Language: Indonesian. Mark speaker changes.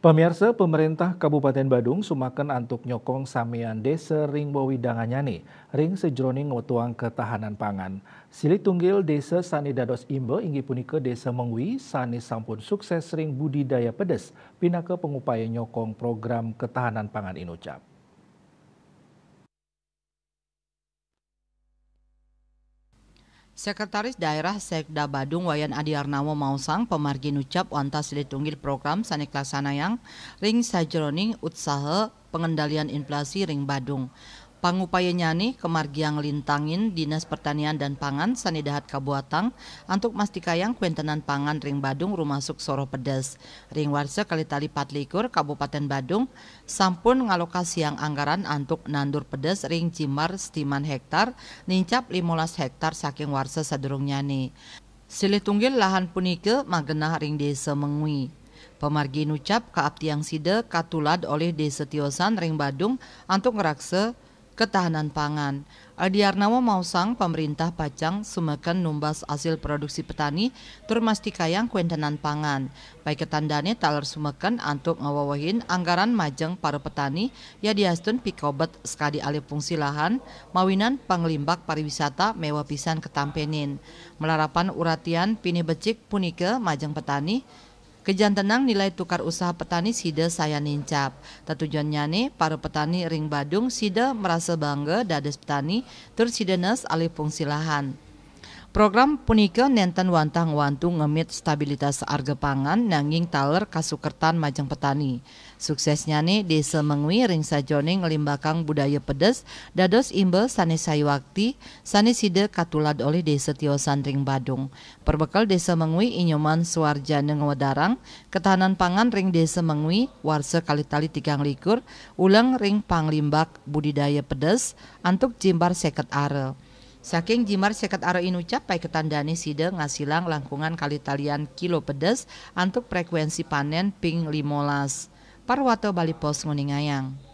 Speaker 1: Pemirsa, pemerintah Kabupaten Badung sumaken antuk nyokong samian desa ring wawidanganyani, ring sejroning ngotuang ketahanan pangan. Sili tunggil desa Sani Dados Imbe inggi punika desa Mengwi, Sani sampun sukses ring budidaya pedes, pinaka pengupaya nyokong program ketahanan pangan Inocap.
Speaker 2: Sekretaris Daerah Sekda Badung Wayan Adi Arnawo Mausang pemargi nucap wantas ditunggil program Saniklasana yang ring sajroning utsahe pengendalian inflasi ring Badung pangupaya nyani kemargiang lintangin Dinas Pertanian dan Pangan Sanidahat Kabuatang antuk mastikayang kuentenan pangan ring Badung rumasuk soro pedes. Ring warsa kali tali patlikur Kabupaten Badung sampun ngalokasi yang anggaran untuk nandur pedes ring Cimar setiman hektar nincap limolas hektar saking warsa nyani. Silih tunggil lahan punike magenah ring desa mengui. Pemargi nucap kaap sida katulad oleh desa Tiosan ring Badung antuk ngerakse ketahanan pangan. Arnawa Mausang, pemerintah Pajang, sumekan numbas hasil produksi petani turmas kayang kuentanan pangan. Baik ketandanya taler sumekan antuk ngawawahin anggaran majeng para petani ya diastun pikobet sekadi alih fungsi lahan, mawinan panglimbak pariwisata mewah pisan ketampenin. Melarapan uratian pini becik punike majeng petani, tenang nilai tukar usaha petani sida saya nincap. Tatujuan nyane, para petani ring badung sida merasa bangga dades petani, terus sidenes alih fungsi lahan. Program punika nenten wantang-wantung ngemit stabilitas harga pangan nanging taler kasukertan majang petani. Suksesnya nih desa mengwi ring sajoning ngelimbakang budaya pedes dados imbel sani sayuakti sani side katulad oleh desa tiosan ring badung. Perbekal desa mengwi inyoman suarja ngewadarang ketahanan pangan ring desa mengwi warsa kali tali tigang likur ulang ring panglimbak budidaya pedes antuk jimbar seket are. Saking jimar seket aro inu capai ketandani sida ngasilang langkungan kali talian kilo pedes antuk frekuensi panen ping limolas Parwato Bali Pos Nguningayang.